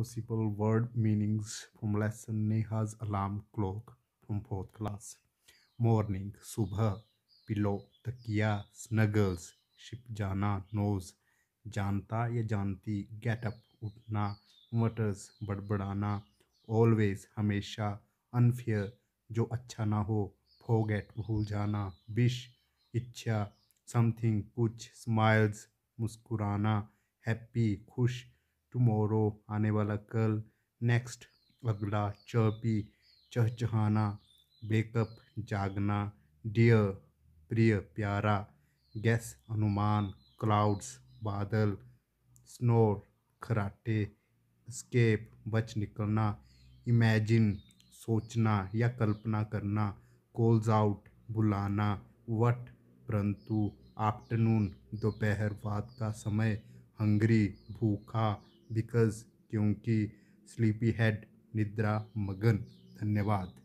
possible word meanings from lesson Neha's alarm clock from fourth class. Morning, subah, pillow, takia, snuggles, ship jana, nose, janta ya janti, get up, utna, mutters, badbadana, always, hamesha, unfair, jo achha na ho, forget, bhul jana, wish, इच्छा something कुछ smiles मुस्कुराना happy खुश tomorrow आने वाला कल next अगला chirpy चहचहाना wake up जागना डियर प्रिय प्यारा गैस अनुमान क्लाउड्स बादल स्नोर खराटे स्केप बच निकलना इमेजिन सोचना या कल्पना करना कोल्स आउट बुलाना वट परंतु आफ्टरनून दोपहर बाद का समय हंगरी भूखा बिकॉज क्योंकि स्लीपी हेड निद्रा मगन धन्यवाद